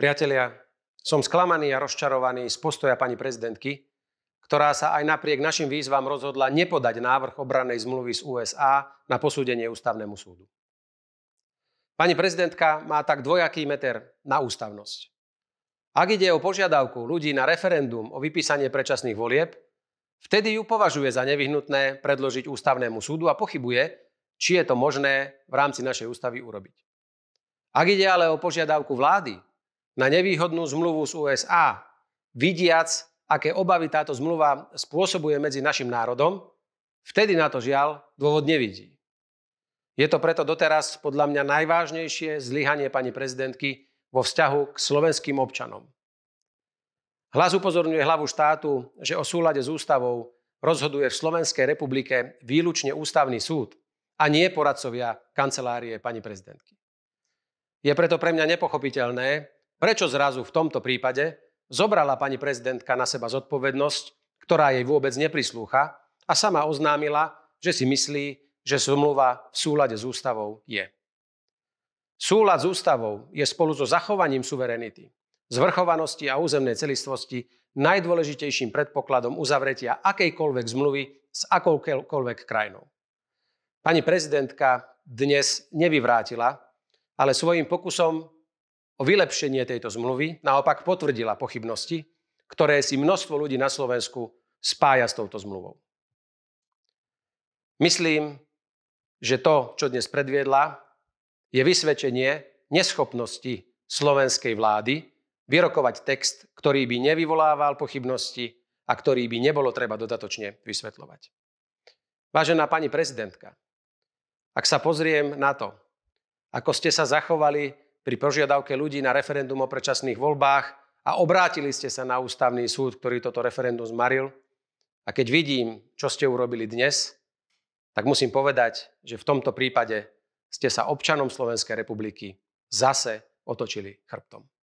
Priatelia, som sklamaný a rozčarovaný z postoja pani prezidentky, ktorá sa aj napriek našim výzvam rozhodla nepodať návrh obranej zmluvy z USA na posúdenie ústavnému súdu. Pani prezidentka má tak dvojaký meter na ústavnosť. Ak ide o požiadavku ľudí na referendum o vypísanie predčasných volieb, vtedy ju považuje za nevyhnutné predložiť ústavnému súdu a pochybuje, či je to možné v rámci našej ústavy urobiť. Ak ide ale o požiadavku vlády na nevýhodnú zmluvu z USA, vidiac, aké obavy táto zmluva spôsobuje medzi našim národom, vtedy na to žiaľ dôvod nevidí. Je to preto doteraz podľa mňa najvážnejšie zlyhanie pani prezidentky vo vzťahu k slovenským občanom. Hlas upozorňuje hlavu štátu, že o súlade s ústavou rozhoduje v Slovenskej republike výlučne ústavný súd a nie poradcovia kancelárie pani prezidentky. Je preto pre mňa nepochopiteľné, Prečo zrazu v tomto prípade zobrala pani prezidentka na seba zodpovednosť, ktorá jej vôbec neprislúcha a sama oznámila, že si myslí, že zmluva v súlade s ústavou je. Súlad s ústavou je spolu so zachovaním suverenity, zvrchovanosti a územnej celistvosti najdôležitejším predpokladom uzavretia akejkoľvek zmluvy s akoukoľvek krajinou. Pani prezidentka dnes nevyvrátila, ale svojim pokusom o vylepšenie tejto zmluvy, naopak potvrdila pochybnosti, ktoré si množstvo ľudí na Slovensku spája s touto zmluvou. Myslím, že to, čo dnes predviedla, je vysvedčenie neschopnosti slovenskej vlády vyrokovať text, ktorý by nevyvolával pochybnosti a ktorý by nebolo treba dodatočne vysvetľovať. Vážená pani prezidentka, ak sa pozriem na to, ako ste sa zachovali pri požiadavke ľudí na referendum o predčasných voľbách a obrátili ste sa na ústavný súd, ktorý toto referendum zmaril. A keď vidím, čo ste urobili dnes, tak musím povedať, že v tomto prípade ste sa občanom Slovenskej republiky zase otočili chrbtom.